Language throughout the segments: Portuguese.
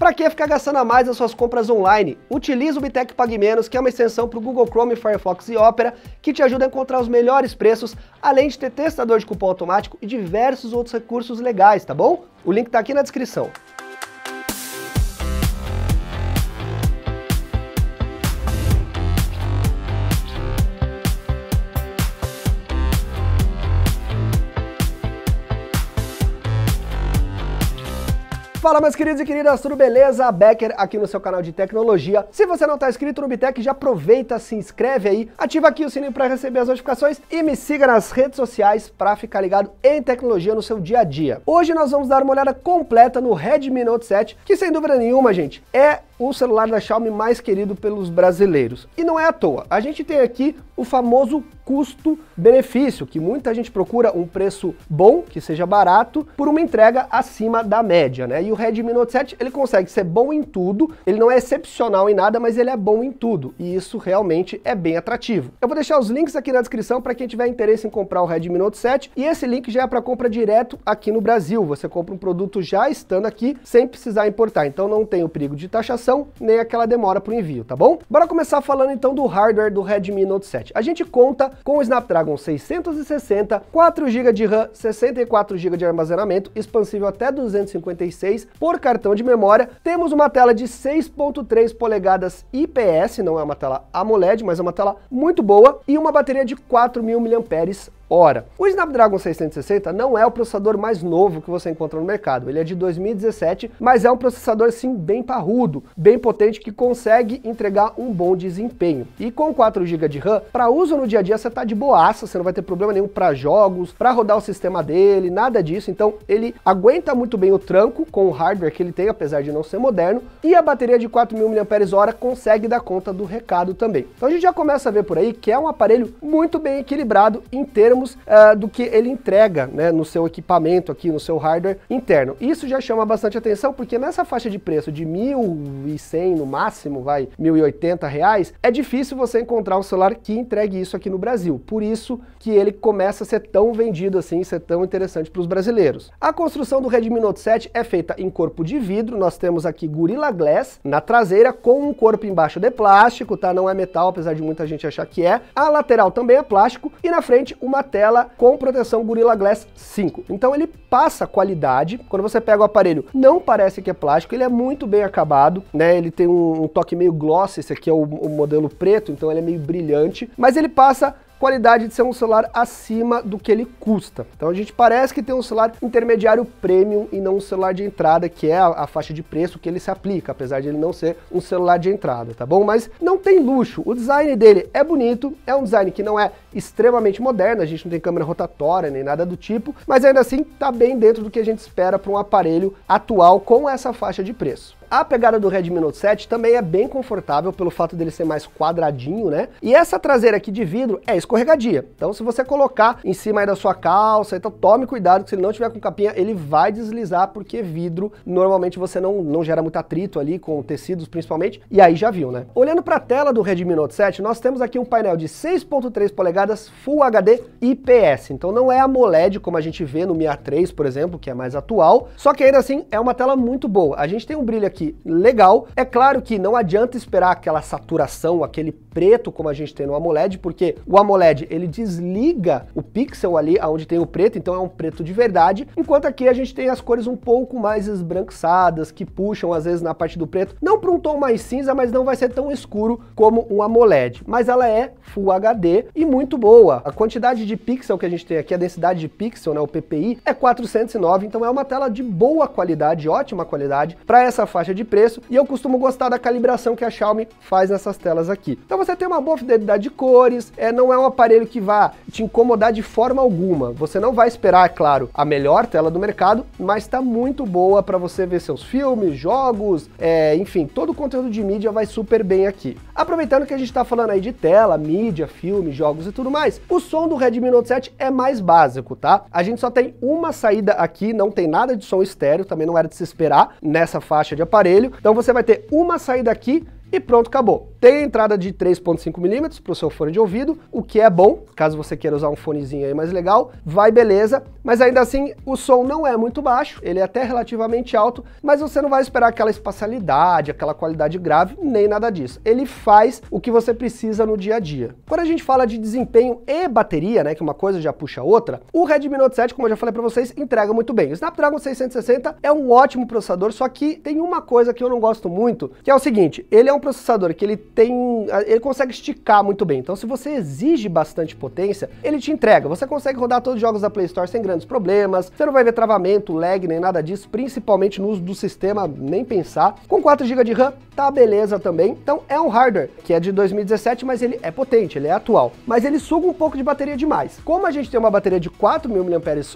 Para que ficar gastando a mais nas suas compras online? Utilize o Bitec Pague Menos, que é uma extensão para o Google Chrome, Firefox e Opera, que te ajuda a encontrar os melhores preços, além de ter testador de cupom automático e diversos outros recursos legais, tá bom? O link está aqui na descrição. Fala meus queridos e queridas, tudo beleza? Becker aqui no seu canal de tecnologia. Se você não está inscrito no Bitec, já aproveita, se inscreve aí, ativa aqui o sininho para receber as notificações e me siga nas redes sociais para ficar ligado em tecnologia no seu dia a dia. Hoje nós vamos dar uma olhada completa no Redmi Note 7, que sem dúvida nenhuma, gente, é o celular da Xiaomi mais querido pelos brasileiros. E não é à toa, a gente tem aqui o famoso custo-benefício, que muita gente procura um preço bom, que seja barato, por uma entrega acima da média, né? E o Redmi Note 7, ele consegue ser bom em tudo, ele não é excepcional em nada, mas ele é bom em tudo, e isso realmente é bem atrativo. Eu vou deixar os links aqui na descrição para quem tiver interesse em comprar o Redmi Note 7, e esse link já é para compra direto aqui no Brasil, você compra um produto já estando aqui, sem precisar importar, então não tem o perigo de taxação, configuração, nem aquela demora para o envio, tá bom? Bora começar falando então do hardware do Redmi Note 7. A gente conta com o Snapdragon 660, 4 GB de RAM, 64 GB de armazenamento, expansível até 256 por cartão de memória. Temos uma tela de 6.3 polegadas IPS, não é uma tela AMOLED, mas é uma tela muito boa e uma bateria de 4.000 mAh Ora, o Snapdragon 660 não é o processador mais novo que você encontra no mercado, ele é de 2017, mas é um processador sim bem parrudo, bem potente que consegue entregar um bom desempenho. E com 4 GB de RAM, para uso no dia a dia você tá de boaça, você não vai ter problema nenhum para jogos, para rodar o sistema dele, nada disso. Então ele aguenta muito bem o tranco com o hardware que ele tem, apesar de não ser moderno, e a bateria de 4.000 mAh consegue dar conta do recado também. Então a gente já começa a ver por aí que é um aparelho muito bem equilibrado em termos uh, do que ele entrega né, no seu equipamento aqui, no seu hardware interno. Isso já chama bastante atenção porque nessa faixa de preço de 1.100 no máximo, vai, 1.080 reais, é difícil você encontrar um celular que entregue isso aqui no Brasil. Por isso que ele começa a ser tão vendido assim, ser tão interessante para os brasileiros. A construção do Redmi Note 7 é feita em corpo de vidro, nós temos aqui Gorilla Glass na traseira com um corpo embaixo de plástico, tá? Não é metal, apesar de muita gente achar que é. A lateral também é plástico e na frente uma tela com proteção Gorilla Glass 5. Então ele passa qualidade. Quando você pega o aparelho, não parece que é plástico, ele é muito bem acabado, né? Ele tem um, um toque meio gloss, esse aqui é o, o modelo preto, então ele é meio brilhante, mas ele passa qualidade de ser um celular acima do que ele custa. Então a gente parece que tem um celular intermediário premium e não um celular de entrada, que é a, a faixa de preço que ele se aplica, apesar de ele não ser um celular de entrada, tá bom? Mas não tem luxo. O design dele é bonito, é um design que não é extremamente moderno, a gente não tem câmera rotatória nem nada do tipo, mas ainda assim tá bem dentro do que a gente espera para um aparelho atual com essa faixa de preço. A pegada do Redmi Note 7 também é bem confortável pelo fato dele ser mais quadradinho, né? E essa traseira aqui de vidro é escorregadia. Então se você colocar em cima aí da sua calça, então tome cuidado que se ele não tiver com capinha, ele vai deslizar porque vidro normalmente você não, não gera muito atrito ali com tecidos principalmente. E aí já viu, né? Olhando para a tela do Redmi Note 7, nós temos aqui um painel de 6.3 polegadas Full HD IPS. Então não é a AMOLED como a gente vê no Mi A3, por exemplo, que é mais atual, só que ainda assim é uma tela muito boa. A gente tem um brilho aqui aqui legal. É claro que não adianta esperar aquela saturação, aquele preto como a gente tem no AMOLED, porque o AMOLED ele desliga o pixel ali onde tem o preto, então é um preto de verdade, enquanto aqui a gente tem as cores um pouco mais esbranquiçadas, que puxam às vezes na parte do preto, não para um tom mais cinza, mas não vai ser tão escuro como um AMOLED, mas ela é Full HD e muito boa. A quantidade de pixel que a gente tem aqui, a densidade de pixel, né, o PPI, é 409, então é uma tela de boa qualidade, ótima qualidade, para essa faixa faixa de preço, e eu costumo gostar da calibração que a Xiaomi faz nessas telas aqui. Então você tem uma boa fidelidade de cores, é, não é um aparelho que vá te incomodar de forma alguma. Você não vai esperar, é claro, a melhor tela do mercado, mas está muito boa para você ver seus filmes, jogos, é, enfim, todo o conteúdo de mídia vai super bem aqui. Aproveitando que a gente está falando aí de tela, mídia, filme, jogos e tudo mais, o som do Redmi Note 7 é mais básico, tá? A gente só tem uma saída aqui, não tem nada de som estéreo, também não era de se esperar nessa faixa de aparelho, aparelho. Então você vai ter uma saída aqui e pronto, acabou. Tem entrada de 3.5 milímetros para o seu fone de ouvido, o que é bom, caso você queira usar um fonezinho aí mais legal, vai beleza, mas ainda assim o som não é muito baixo, ele é até relativamente alto, mas você não vai esperar aquela espacialidade, aquela qualidade grave, nem nada disso. Ele faz o que você precisa no dia a dia. Quando a gente fala de desempenho e bateria, né, que uma coisa já puxa a outra, o Redmi Note 7, como eu já falei para vocês, entrega muito bem. O Snapdragon 660 é um ótimo processador, só que tem uma coisa que eu não gosto muito, que é o seguinte, ele é um processador que ele tem, ele consegue esticar muito bem. Então, se você exige bastante potência, ele te entrega. Você consegue rodar todos os jogos da Play Store sem grandes problemas. Você não vai ver travamento, lag, nem nada disso, principalmente no uso do sistema, nem pensar. Com 4 GB de RAM, tá beleza também. Então, é um hardware que é de 2017, mas ele é potente, ele é atual. Mas ele suga um pouco de bateria demais. Como a gente tem uma bateria de 4.000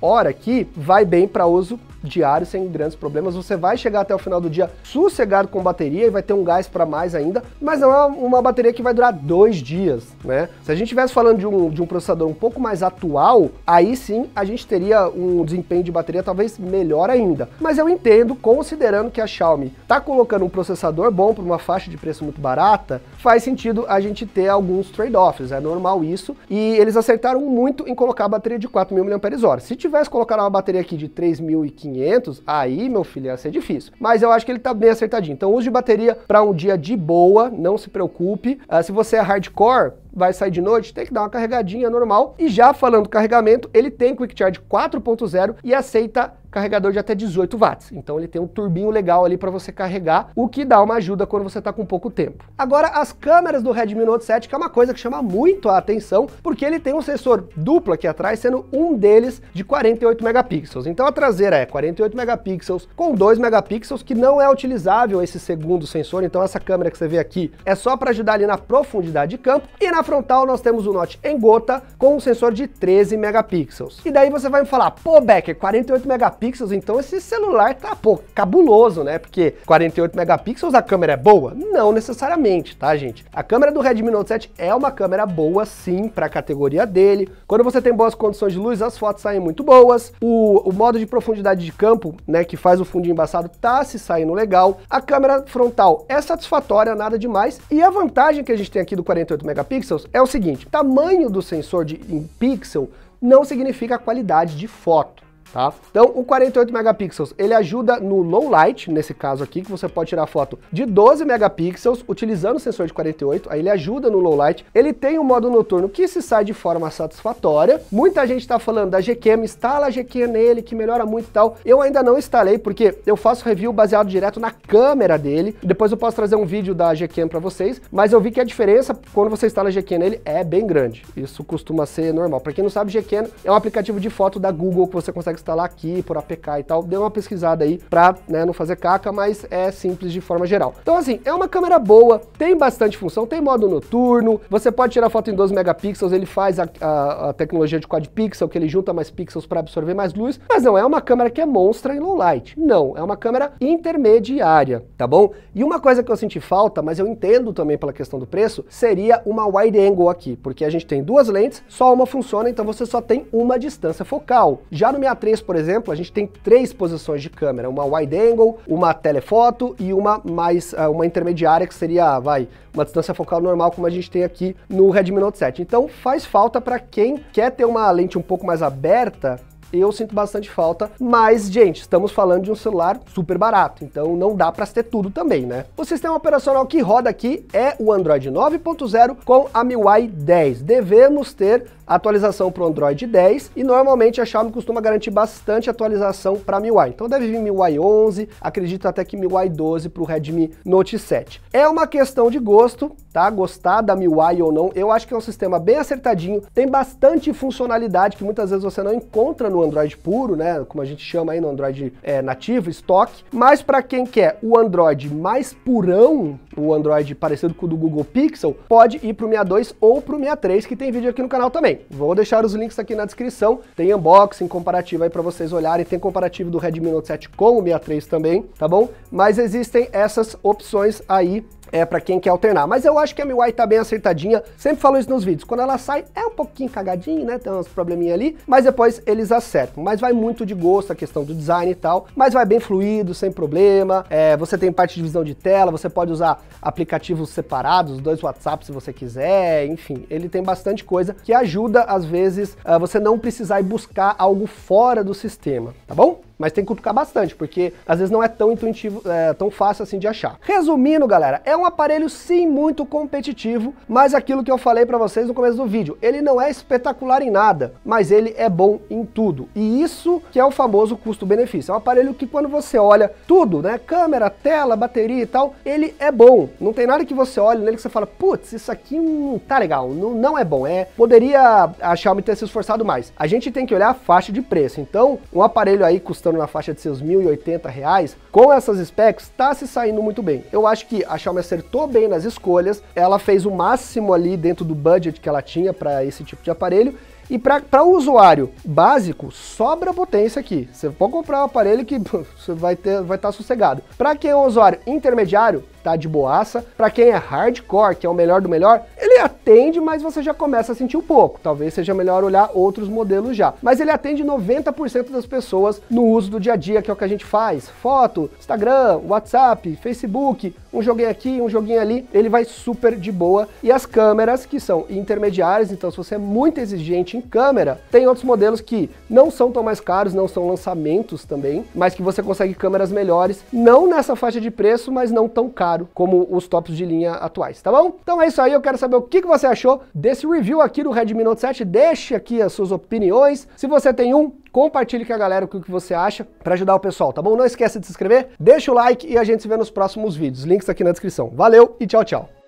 mAh aqui, vai bem para uso diário sem grandes problemas. Você vai chegar até o final do dia sossegado com bateria e vai ter um gás para mais ainda, mas não é uma, bateria que vai durar dois dias, né? Se a gente estivesse falando de um, de um processador um pouco mais atual, aí sim a gente teria um desempenho de bateria talvez melhor ainda. Mas eu entendo, considerando que a Xiaomi está colocando um processador bom para uma faixa de preço muito barata, faz sentido a gente ter alguns trade-offs, é normal isso. E eles acertaram muito em colocar a bateria de 4.000 mAh. Se tivesse colocado uma bateria aqui de 3.500, aí, meu filho, ia ser difícil. Mas eu acho que ele está bem acertadinho. Então, uso de bateria para um dia de boa, não se preocupe. Uh, se você é hardcore, vai sair de noite, tem que dar uma carregadinha normal. E já falando carregamento, ele tem Quick Charge 4.0 e aceita carregador de até 18 watts. Então ele tem um turbinho legal ali para você carregar, o que dá uma ajuda quando você está com pouco tempo. Agora, as câmeras do Redmi Note 7, que é uma coisa que chama muito a atenção, porque ele tem um sensor duplo aqui atrás, sendo um deles de 48 megapixels. Então a traseira é 48 megapixels com 2 megapixels, que não é utilizável esse segundo sensor, então essa câmera que você vê aqui é só para ajudar ali na profundidade de campo. E na frontal nós temos o Note em gota com um sensor de 13 megapixels. E daí você vai me falar, pô Becker, 48 megapixels megapixels, então esse celular tá, pô, cabuloso, né? Porque 48 megapixels a câmera é boa? Não necessariamente, tá, gente? A câmera do Redmi Note 7 é uma câmera boa, sim, para a categoria dele. Quando você tem boas condições de luz, as fotos saem muito boas. O, o modo de profundidade de campo, né, que faz o fundo embaçado, tá se saindo legal. A câmera frontal é satisfatória, nada demais. E a vantagem que a gente tem aqui do 48 megapixels é o seguinte, tamanho do sensor de, em pixel não significa a qualidade de foto. Tá? Então, o 48 megapixels, ele ajuda no low light, nesse caso aqui, que você pode tirar foto de 12 megapixels utilizando o sensor de 48, aí ele ajuda no low light. Ele tem um modo noturno que se sai de forma satisfatória. Muita gente está falando da GQM, instala a GQM nele, que melhora muito e tal. Eu ainda não instalei, porque eu faço review baseado direto na câmera dele. Depois eu posso trazer um vídeo da GQM para vocês, mas eu vi que a diferença quando você instala a GQM nele é bem grande. Isso costuma ser normal. Para quem não sabe, GQM é um aplicativo de foto da Google que você consegue consegue instalar aqui por APK e tal. Dê uma pesquisada aí para né, não fazer caca, mas é simples de forma geral. Então assim, é uma câmera boa, tem bastante função, tem modo noturno, você pode tirar foto em 12 megapixels, ele faz a, a, a tecnologia de quad pixel, que ele junta mais pixels para absorver mais luz, mas não é uma câmera que é monstra em low light. Não, é uma câmera intermediária, tá bom? E uma coisa que eu senti falta, mas eu entendo também pela questão do preço, seria uma wide angle aqui, porque a gente tem duas lentes, só uma funciona, então você só tem uma distância focal. Já no 63 3, por exemplo, a gente tem três posições de câmera, uma wide angle, uma telefoto e uma mais ah, uma intermediária que seria, vai, uma distância focal normal como a gente tem aqui no Redmi Note 7. Então faz falta para quem quer ter uma lente um pouco mais aberta, eu sinto bastante falta, mas gente, estamos falando de um celular super barato, então não dá para ter tudo também, né? O sistema operacional que roda aqui é o Android 9.0 com a MIUI 10. Devemos ter atualização para o Android 10 e normalmente a Xiaomi costuma garantir bastante atualização para MIUI. Então deve vir MIUI 11, acredito até que MIUI 12 para o Redmi Note 7. É uma questão de gosto, tá? Gostar da MIUI ou não, eu acho que é um sistema bem acertadinho, tem bastante funcionalidade que muitas vezes você não encontra no Android puro, né? Como a gente chama aí no Android é, nativo, estoque. Mas para quem quer o Android mais purão, o Android parecido com o do Google Pixel, pode ir para o 62 ou para o 63, que tem vídeo aqui no canal também. Vou deixar os links aqui na descrição, tem unboxing, comparativo aí para vocês olharem, tem comparativo do Redmi Note 7 com o 63 também, tá bom? Mas existem essas opções aí é para quem quer alternar. Mas eu acho que a MIUI tá bem acertadinha, sempre falo isso nos vídeos. Quando ela sai, é um pouquinho cagadinho, né? Tem uns probleminha ali, mas depois eles acertam. Mas vai muito de gosto a questão do design e tal, mas vai bem fluido, sem problema. É, você tem parte de visão de tela, você pode usar aplicativos separados, dois WhatsApp se você quiser, enfim, ele tem bastante coisa que ajuda às vezes você não precisar ir buscar algo fora do sistema, tá bom? Mas tem que cutucar bastante, porque às vezes não é tão intuitivo, é, tão fácil assim de achar. Resumindo, galera, é um aparelho sim muito competitivo, mas aquilo que eu falei para vocês no começo do vídeo, ele não é espetacular em nada, mas ele é bom em tudo. E isso que é o famoso custo-benefício. É um aparelho que quando você olha tudo, né, câmera, tela, bateria e tal, ele é bom. Não tem nada que você olhe nele que você fala, putz, isso aqui não tá legal, não, não é bom. É, poderia a Xiaomi ter se esforçado mais. A gente tem que olhar a faixa de preço. Então, um aparelho aí custa custando na faixa de seus R$ 1.080, reais, com essas specs está se saindo muito bem. Eu acho que a Xiaomi acertou bem nas escolhas, ela fez o máximo ali dentro do budget que ela tinha para esse tipo de aparelho e para o usuário básico, sobra potência aqui. Você pode comprar um aparelho que você vai estar vai tá sossegado. Para quem é um usuário intermediário, tá de boaça. Para quem é hardcore, que é o melhor do melhor, ele atende, mas você já começa a sentir um pouco. Talvez seja melhor olhar outros modelos já. Mas ele atende 90% das pessoas no uso do dia a dia, que é o que a gente faz. Foto, Instagram, WhatsApp, Facebook, um joguinho aqui, um joguinho ali, ele vai super de boa. E as câmeras, que são intermediárias, então se você é muito exigente em câmera. Tem outros modelos que não são tão mais caros, não são lançamentos também, mas que você consegue câmeras melhores, não nessa faixa de preço, mas não tão caro como os tops de linha atuais, tá bom? Então é isso aí, eu quero saber o que você achou desse review aqui do Redmi Note 7, deixe aqui as suas opiniões. Se você tem um, compartilhe com a galera o que você acha para ajudar o pessoal, tá bom? Não esquece de se inscrever, deixa o like e a gente se vê nos próximos vídeos. Links aqui na descrição. Valeu e tchau, tchau.